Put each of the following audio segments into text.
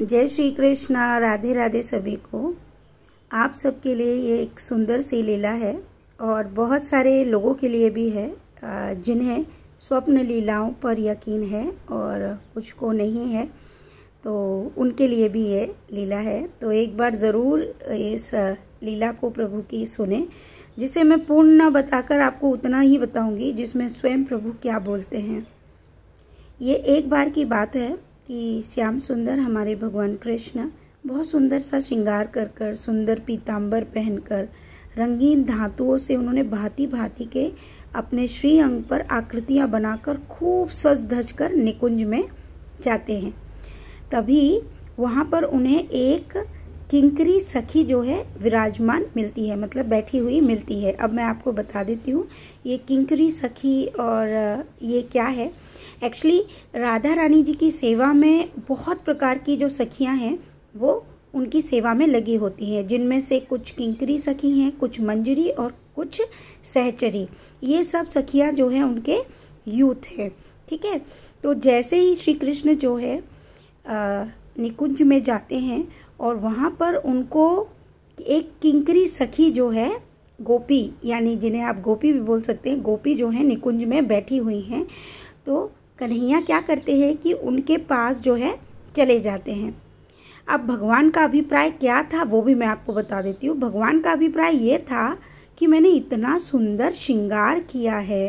जय श्री कृष्ण राधे राधे सभी को आप सबके लिए ये एक सुंदर सी लीला है और बहुत सारे लोगों के लिए भी है जिन्हें स्वप्न लीलाओं पर यकीन है और कुछ को नहीं है तो उनके लिए भी ये लीला है तो एक बार ज़रूर इस लीला को प्रभु की सुने जिसे मैं पूर्ण ना बताकर आपको उतना ही बताऊंगी जिसमें स्वयं प्रभु क्या बोलते हैं ये एक बार की बात है कि श्याम सुंदर हमारे भगवान कृष्ण बहुत सुंदर सा श्रृंगार कर कर सुंदर पीताम्बर पहनकर रंगीन धातुओं से उन्होंने भांति भांति के अपने श्री अंग पर आकृतियां बनाकर खूब सज धज कर निकुंज में जाते हैं तभी वहाँ पर उन्हें एक किंकरी सखी जो है विराजमान मिलती है मतलब बैठी हुई मिलती है अब मैं आपको बता देती हूँ ये किंकरी सखी और ये क्या है एक्चुअली राधा रानी जी की सेवा में बहुत प्रकार की जो सखियां हैं वो उनकी सेवा में लगी होती हैं जिनमें से कुछ किंकरी सखी हैं कुछ मंजरी और कुछ सहचरी ये सब सखियाँ जो हैं उनके यूथ हैं ठीक है तो जैसे ही श्री कृष्ण जो है निकुंज में जाते हैं और वहाँ पर उनको एक किंकरी सखी जो है गोपी यानी जिन्हें आप गोपी भी बोल सकते हैं गोपी जो है निकुंज में बैठी हुई हैं तो कन्हैया क्या करते हैं कि उनके पास जो है चले जाते हैं अब भगवान का अभिप्राय क्या था वो भी मैं आपको बता देती हूँ भगवान का अभिप्राय ये था कि मैंने इतना सुंदर श्रृंगार किया है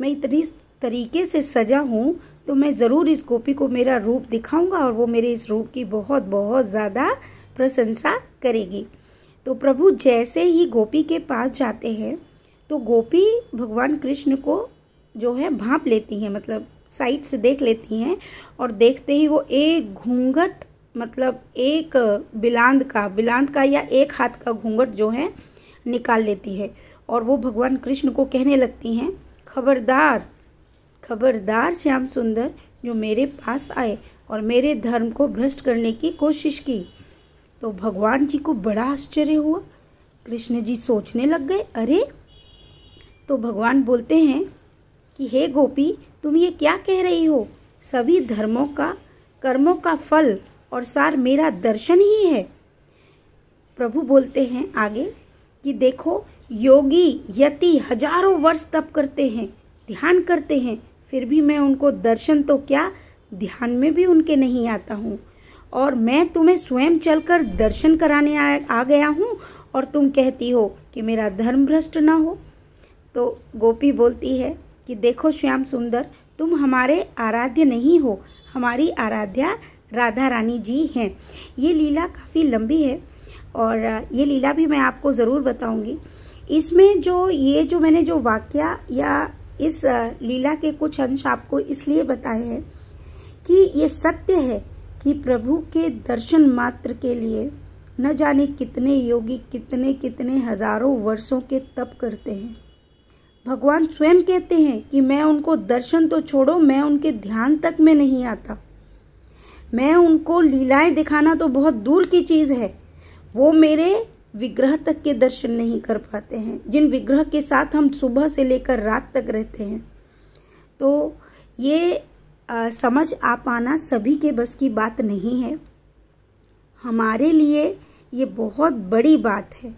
मैं इतनी तरीके से सजा हूँ तो मैं ज़रूर इस गोपी को मेरा रूप दिखाऊंगा और वो मेरे इस रूप की बहुत बहुत ज़्यादा प्रशंसा करेगी तो प्रभु जैसे ही गोपी के पास जाते हैं तो गोपी भगवान कृष्ण को जो है भाप लेती हैं मतलब साइड से देख लेती हैं और देखते ही वो एक घूंघट मतलब एक बिलांद का बिलांद का या एक हाथ का घूंघट जो है निकाल लेती है और वो भगवान कृष्ण को कहने लगती हैं खबरदार खबरदार श्याम सुंदर जो मेरे पास आए और मेरे धर्म को भ्रष्ट करने की कोशिश की तो भगवान जी को बड़ा आश्चर्य हुआ कृष्ण जी सोचने लग गए अरे तो भगवान बोलते हैं कि हे गोपी तुम ये क्या कह रही हो सभी धर्मों का कर्मों का फल और सार मेरा दर्शन ही है प्रभु बोलते हैं आगे कि देखो योगी यति हजारों वर्ष तप करते हैं ध्यान करते हैं फिर भी मैं उनको दर्शन तो क्या ध्यान में भी उनके नहीं आता हूँ और मैं तुम्हें स्वयं चलकर दर्शन कराने आ, आ गया हूँ और तुम कहती हो कि मेरा धर्म भ्रष्ट ना हो तो गोपी बोलती है कि देखो श्याम सुंदर तुम हमारे आराध्य नहीं हो हमारी आराध्या राधा रानी जी हैं ये लीला काफ़ी लंबी है और ये लीला भी मैं आपको ज़रूर बताऊंगी इसमें जो ये जो मैंने जो वाक्य या इस लीला के कुछ अंश आपको इसलिए बताए हैं कि ये सत्य है कि प्रभु के दर्शन मात्र के लिए न जाने कितने योगी कितने कितने हजारों वर्षों के तप करते हैं भगवान स्वयं कहते हैं कि मैं उनको दर्शन तो छोड़ो मैं उनके ध्यान तक में नहीं आता मैं उनको लीलाएं दिखाना तो बहुत दूर की चीज़ है वो मेरे विग्रह तक के दर्शन नहीं कर पाते हैं जिन विग्रह के साथ हम सुबह से लेकर रात तक रहते हैं तो ये आ, समझ आ पाना सभी के बस की बात नहीं है हमारे लिए ये बहुत बड़ी बात है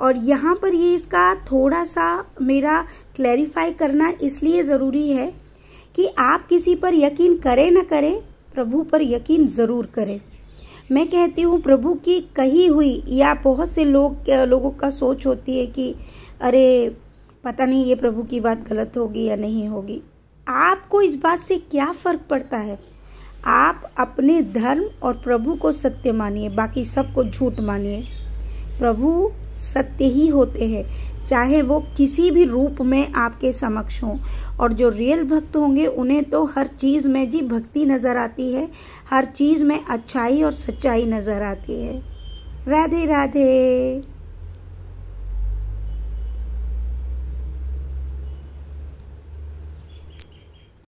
और यहाँ पर ये इसका थोड़ा सा मेरा क्लैरिफाई करना इसलिए ज़रूरी है कि आप किसी पर यकीन करें ना करें प्रभु पर यकीन ज़रूर करें मैं कहती हूँ प्रभु की कही हुई या बहुत से लोग लोगों का सोच होती है कि अरे पता नहीं ये प्रभु की बात गलत होगी या नहीं होगी आपको इस बात से क्या फ़र्क पड़ता है आप अपने धर्म और प्रभु को सत्य मानिए बाकी सबको झूठ मानिए प्रभु सत्य ही होते हैं चाहे वो किसी भी रूप में आपके समक्ष हों और जो रियल भक्त होंगे उन्हें तो हर चीज़ में जी भक्ति नज़र आती है हर चीज़ में अच्छाई और सच्चाई नज़र आती है राधे राधे